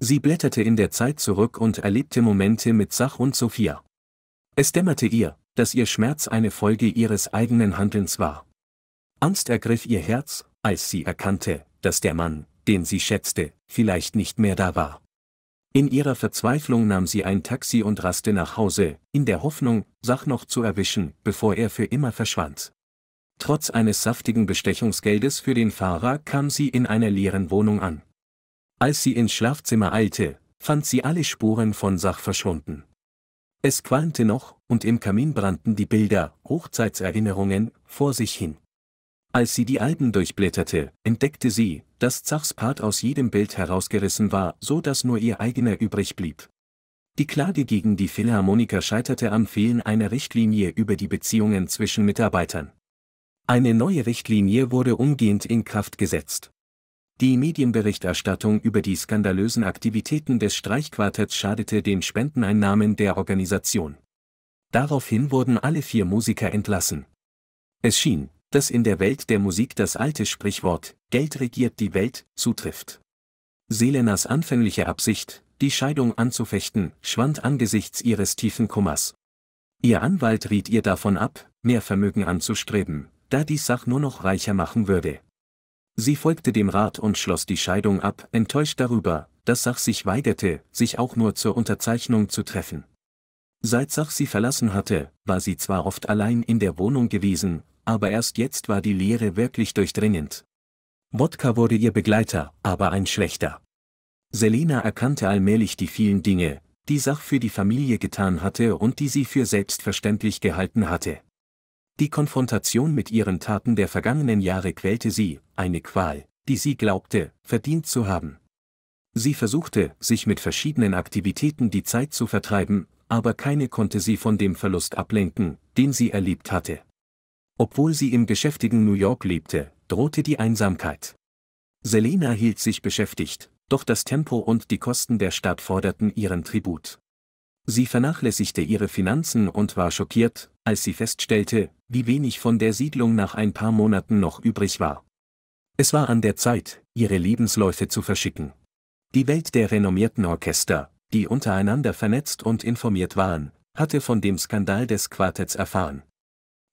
Sie blätterte in der Zeit zurück und erlebte Momente mit Sach und Sophia. Es dämmerte ihr, dass ihr Schmerz eine Folge ihres eigenen Handelns war. Angst ergriff ihr Herz, als sie erkannte, dass der Mann, den sie schätzte, vielleicht nicht mehr da war. In ihrer Verzweiflung nahm sie ein Taxi und raste nach Hause, in der Hoffnung, Sach noch zu erwischen, bevor er für immer verschwand. Trotz eines saftigen Bestechungsgeldes für den Fahrer kam sie in einer leeren Wohnung an. Als sie ins Schlafzimmer eilte, fand sie alle Spuren von Sach verschwunden. Es qualmte noch, und im Kamin brannten die Bilder, Hochzeitserinnerungen, vor sich hin. Als sie die Alben durchblätterte, entdeckte sie, dass Zachs Part aus jedem Bild herausgerissen war, so dass nur ihr eigener übrig blieb. Die Klage gegen die Philharmoniker scheiterte am Fehlen einer Richtlinie über die Beziehungen zwischen Mitarbeitern. Eine neue Richtlinie wurde umgehend in Kraft gesetzt. Die Medienberichterstattung über die skandalösen Aktivitäten des Streichquartetts schadete den Spendeneinnahmen der Organisation. Daraufhin wurden alle vier Musiker entlassen. Es schien, dass in der Welt der Musik das alte Sprichwort Geld regiert die Welt zutrifft. Selenas anfängliche Absicht, die Scheidung anzufechten, schwand angesichts ihres tiefen Kummers. Ihr Anwalt riet ihr davon ab, mehr Vermögen anzustreben, da dies Sach nur noch reicher machen würde. Sie folgte dem Rat und schloss die Scheidung ab, enttäuscht darüber, dass Sach sich weigerte, sich auch nur zur Unterzeichnung zu treffen. Seit Sach sie verlassen hatte, war sie zwar oft allein in der Wohnung gewesen, aber erst jetzt war die Lehre wirklich durchdringend. Wodka wurde ihr Begleiter, aber ein schlechter. Selena erkannte allmählich die vielen Dinge, die Sach für die Familie getan hatte und die sie für selbstverständlich gehalten hatte. Die Konfrontation mit ihren Taten der vergangenen Jahre quälte sie, eine Qual, die sie glaubte, verdient zu haben. Sie versuchte, sich mit verschiedenen Aktivitäten die Zeit zu vertreiben, aber keine konnte sie von dem Verlust ablenken, den sie erlebt hatte. Obwohl sie im geschäftigen New York lebte, drohte die Einsamkeit. Selena hielt sich beschäftigt, doch das Tempo und die Kosten der Stadt forderten ihren Tribut. Sie vernachlässigte ihre Finanzen und war schockiert, als sie feststellte, wie wenig von der Siedlung nach ein paar Monaten noch übrig war. Es war an der Zeit, ihre Lebensläufe zu verschicken. Die Welt der renommierten Orchester, die untereinander vernetzt und informiert waren, hatte von dem Skandal des Quartetts erfahren.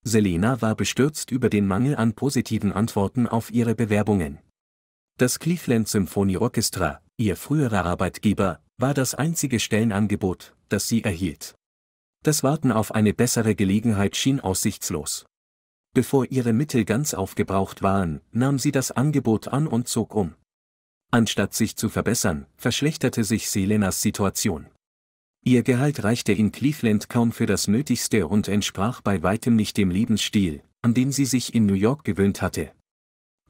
Selena war bestürzt über den Mangel an positiven Antworten auf ihre Bewerbungen. Das Cleveland Symphony Orchestra, ihr früherer Arbeitgeber, war das einzige Stellenangebot, das sie erhielt. Das Warten auf eine bessere Gelegenheit schien aussichtslos. Bevor ihre Mittel ganz aufgebraucht waren, nahm sie das Angebot an und zog um. Anstatt sich zu verbessern, verschlechterte sich Selenas Situation. Ihr Gehalt reichte in Cleveland kaum für das Nötigste und entsprach bei weitem nicht dem Lebensstil, an den sie sich in New York gewöhnt hatte.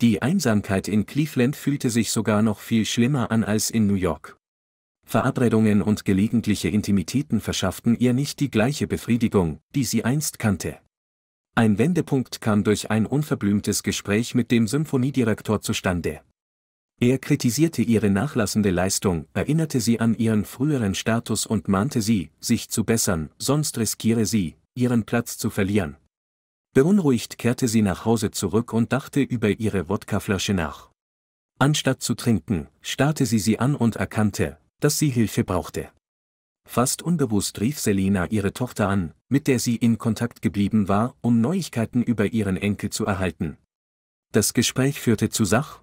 Die Einsamkeit in Cleveland fühlte sich sogar noch viel schlimmer an als in New York. Verabredungen und gelegentliche Intimitäten verschafften ihr nicht die gleiche Befriedigung, die sie einst kannte. Ein Wendepunkt kam durch ein unverblümtes Gespräch mit dem Symphoniedirektor zustande. Er kritisierte ihre nachlassende Leistung, erinnerte sie an ihren früheren Status und mahnte sie, sich zu bessern, sonst riskiere sie, ihren Platz zu verlieren. Beunruhigt kehrte sie nach Hause zurück und dachte über ihre Wodkaflasche nach. Anstatt zu trinken, starrte sie sie an und erkannte, dass sie Hilfe brauchte. Fast unbewusst rief Selina ihre Tochter an, mit der sie in Kontakt geblieben war, um Neuigkeiten über ihren Enkel zu erhalten. Das Gespräch führte zu Sach-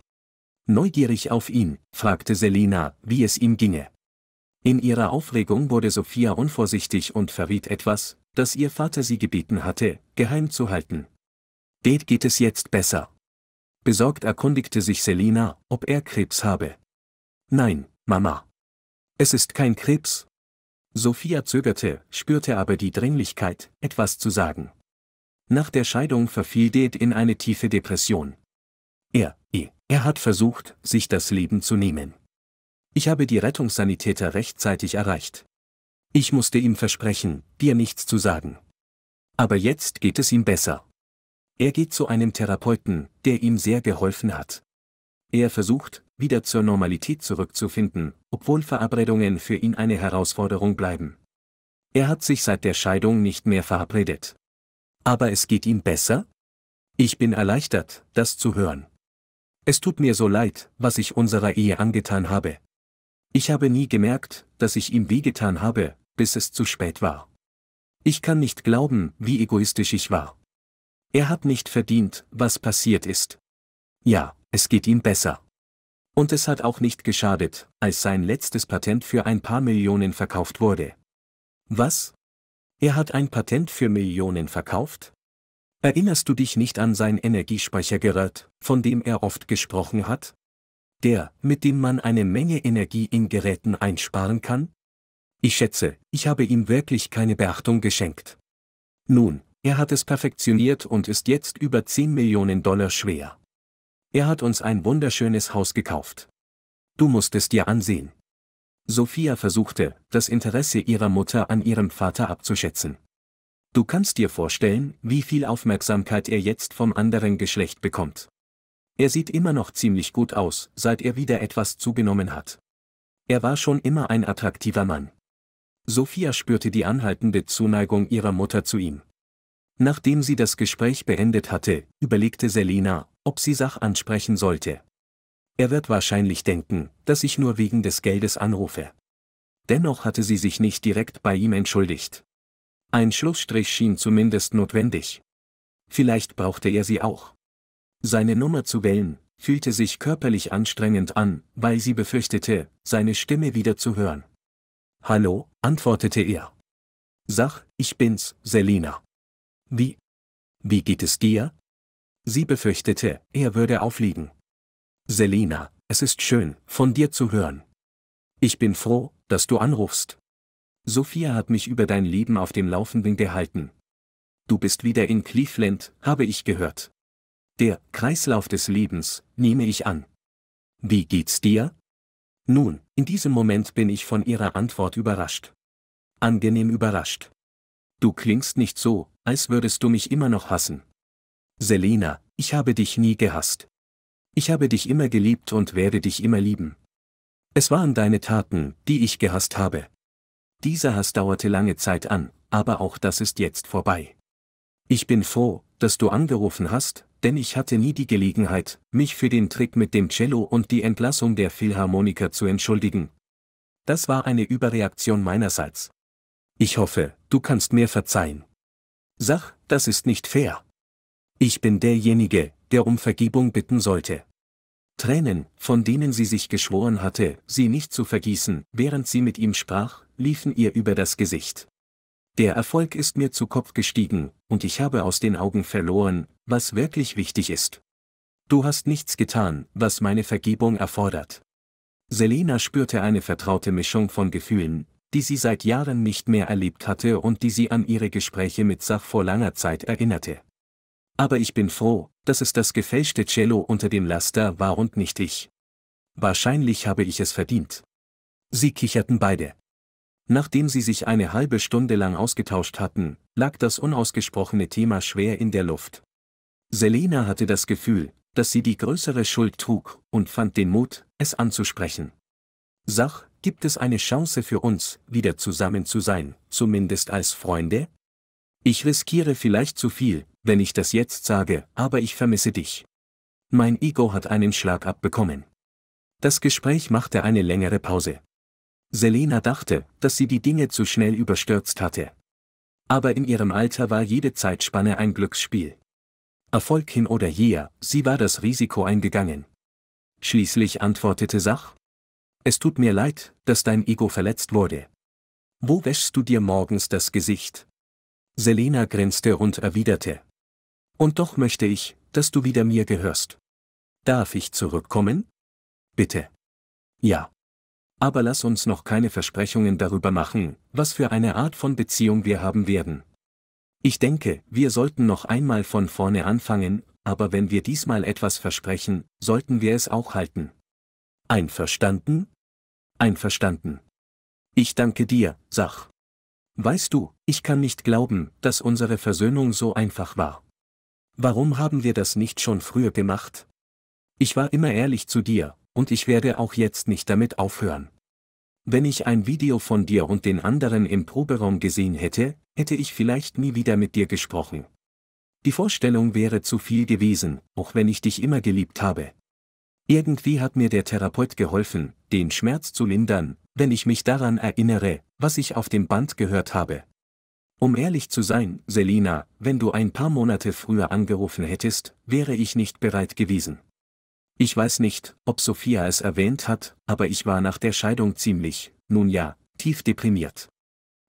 Neugierig auf ihn, fragte Selina, wie es ihm ginge. In ihrer Aufregung wurde Sophia unvorsichtig und verriet etwas, das ihr Vater sie gebeten hatte, geheim zu halten. Det geht es jetzt besser. Besorgt erkundigte sich Selina, ob er Krebs habe. Nein, Mama. Es ist kein Krebs. Sophia zögerte, spürte aber die Dringlichkeit, etwas zu sagen. Nach der Scheidung verfiel Det in eine tiefe Depression. Er, eh, er hat versucht, sich das Leben zu nehmen. Ich habe die Rettungssanitäter rechtzeitig erreicht. Ich musste ihm versprechen, dir nichts zu sagen. Aber jetzt geht es ihm besser. Er geht zu einem Therapeuten, der ihm sehr geholfen hat. Er versucht, wieder zur Normalität zurückzufinden, obwohl Verabredungen für ihn eine Herausforderung bleiben. Er hat sich seit der Scheidung nicht mehr verabredet. Aber es geht ihm besser? Ich bin erleichtert, das zu hören. Es tut mir so leid, was ich unserer Ehe angetan habe. Ich habe nie gemerkt, dass ich ihm wehgetan habe, bis es zu spät war. Ich kann nicht glauben, wie egoistisch ich war. Er hat nicht verdient, was passiert ist. Ja, es geht ihm besser. Und es hat auch nicht geschadet, als sein letztes Patent für ein paar Millionen verkauft wurde. Was? Er hat ein Patent für Millionen verkauft? Erinnerst du dich nicht an sein Energiespeichergerät, von dem er oft gesprochen hat? Der, mit dem man eine Menge Energie in Geräten einsparen kann? Ich schätze, ich habe ihm wirklich keine Beachtung geschenkt. Nun, er hat es perfektioniert und ist jetzt über 10 Millionen Dollar schwer. Er hat uns ein wunderschönes Haus gekauft. Du musst es dir ansehen. Sophia versuchte, das Interesse ihrer Mutter an ihrem Vater abzuschätzen. Du kannst dir vorstellen, wie viel Aufmerksamkeit er jetzt vom anderen Geschlecht bekommt. Er sieht immer noch ziemlich gut aus, seit er wieder etwas zugenommen hat. Er war schon immer ein attraktiver Mann. Sophia spürte die anhaltende Zuneigung ihrer Mutter zu ihm. Nachdem sie das Gespräch beendet hatte, überlegte Selina, ob sie Sach ansprechen sollte. Er wird wahrscheinlich denken, dass ich nur wegen des Geldes anrufe. Dennoch hatte sie sich nicht direkt bei ihm entschuldigt. Ein Schlussstrich schien zumindest notwendig. Vielleicht brauchte er sie auch. Seine Nummer zu wählen, fühlte sich körperlich anstrengend an, weil sie befürchtete, seine Stimme wieder zu hören. Hallo, antwortete er. Sach, ich bin's, Selina. Wie? Wie geht es dir? Sie befürchtete, er würde aufliegen. Selina, es ist schön, von dir zu hören. Ich bin froh, dass du anrufst. Sophia hat mich über dein Leben auf dem Laufenden gehalten. Du bist wieder in Cleveland, habe ich gehört. Der Kreislauf des Lebens, nehme ich an. Wie geht's dir? Nun, in diesem Moment bin ich von ihrer Antwort überrascht. Angenehm überrascht. Du klingst nicht so, als würdest du mich immer noch hassen. Selena, ich habe dich nie gehasst. Ich habe dich immer geliebt und werde dich immer lieben. Es waren deine Taten, die ich gehasst habe. Dieser Hass dauerte lange Zeit an, aber auch das ist jetzt vorbei. Ich bin froh, dass du angerufen hast, denn ich hatte nie die Gelegenheit, mich für den Trick mit dem Cello und die Entlassung der Philharmoniker zu entschuldigen. Das war eine Überreaktion meinerseits. Ich hoffe, du kannst mir verzeihen. Sach, das ist nicht fair. Ich bin derjenige, der um Vergebung bitten sollte. Tränen, von denen sie sich geschworen hatte, sie nicht zu vergießen, während sie mit ihm sprach, liefen ihr über das Gesicht. Der Erfolg ist mir zu Kopf gestiegen, und ich habe aus den Augen verloren, was wirklich wichtig ist. Du hast nichts getan, was meine Vergebung erfordert. Selena spürte eine vertraute Mischung von Gefühlen, die sie seit Jahren nicht mehr erlebt hatte und die sie an ihre Gespräche mit Sach vor langer Zeit erinnerte. Aber ich bin froh, dass es das gefälschte Cello unter dem Laster war und nicht ich. Wahrscheinlich habe ich es verdient. Sie kicherten beide. Nachdem sie sich eine halbe Stunde lang ausgetauscht hatten, lag das unausgesprochene Thema schwer in der Luft. Selena hatte das Gefühl, dass sie die größere Schuld trug und fand den Mut, es anzusprechen. Sach, gibt es eine Chance für uns, wieder zusammen zu sein, zumindest als Freunde? Ich riskiere vielleicht zu viel, wenn ich das jetzt sage, aber ich vermisse dich. Mein Ego hat einen Schlag abbekommen. Das Gespräch machte eine längere Pause. Selena dachte, dass sie die Dinge zu schnell überstürzt hatte. Aber in ihrem Alter war jede Zeitspanne ein Glücksspiel. Erfolg hin oder her, sie war das Risiko eingegangen. Schließlich antwortete Sach. Es tut mir leid, dass dein Ego verletzt wurde. Wo wäschst du dir morgens das Gesicht? Selena grinste und erwiderte. Und doch möchte ich, dass du wieder mir gehörst. Darf ich zurückkommen? Bitte. Ja aber lass uns noch keine Versprechungen darüber machen, was für eine Art von Beziehung wir haben werden. Ich denke, wir sollten noch einmal von vorne anfangen, aber wenn wir diesmal etwas versprechen, sollten wir es auch halten. Einverstanden? Einverstanden. Ich danke dir, Sach. Weißt du, ich kann nicht glauben, dass unsere Versöhnung so einfach war. Warum haben wir das nicht schon früher gemacht? Ich war immer ehrlich zu dir, und ich werde auch jetzt nicht damit aufhören. Wenn ich ein Video von dir und den anderen im Proberaum gesehen hätte, hätte ich vielleicht nie wieder mit dir gesprochen. Die Vorstellung wäre zu viel gewesen, auch wenn ich dich immer geliebt habe. Irgendwie hat mir der Therapeut geholfen, den Schmerz zu lindern, wenn ich mich daran erinnere, was ich auf dem Band gehört habe. Um ehrlich zu sein, Selina, wenn du ein paar Monate früher angerufen hättest, wäre ich nicht bereit gewesen. Ich weiß nicht, ob Sophia es erwähnt hat, aber ich war nach der Scheidung ziemlich, nun ja, tief deprimiert.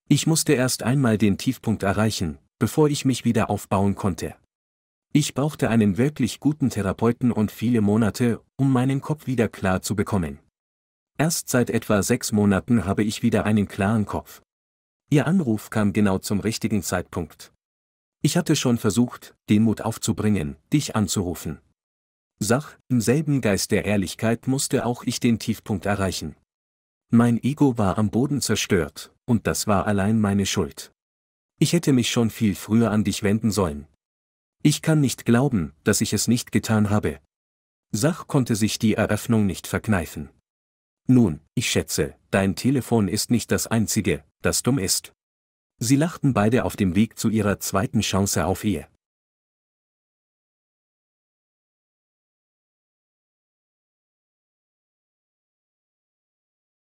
Ich musste erst einmal den Tiefpunkt erreichen, bevor ich mich wieder aufbauen konnte. Ich brauchte einen wirklich guten Therapeuten und viele Monate, um meinen Kopf wieder klar zu bekommen. Erst seit etwa sechs Monaten habe ich wieder einen klaren Kopf. Ihr Anruf kam genau zum richtigen Zeitpunkt. Ich hatte schon versucht, den Mut aufzubringen, dich anzurufen. Sach, im selben Geist der Ehrlichkeit musste auch ich den Tiefpunkt erreichen. Mein Ego war am Boden zerstört, und das war allein meine Schuld. Ich hätte mich schon viel früher an dich wenden sollen. Ich kann nicht glauben, dass ich es nicht getan habe. Sach konnte sich die Eröffnung nicht verkneifen. Nun, ich schätze, dein Telefon ist nicht das einzige, das dumm ist. Sie lachten beide auf dem Weg zu ihrer zweiten Chance auf Ehe.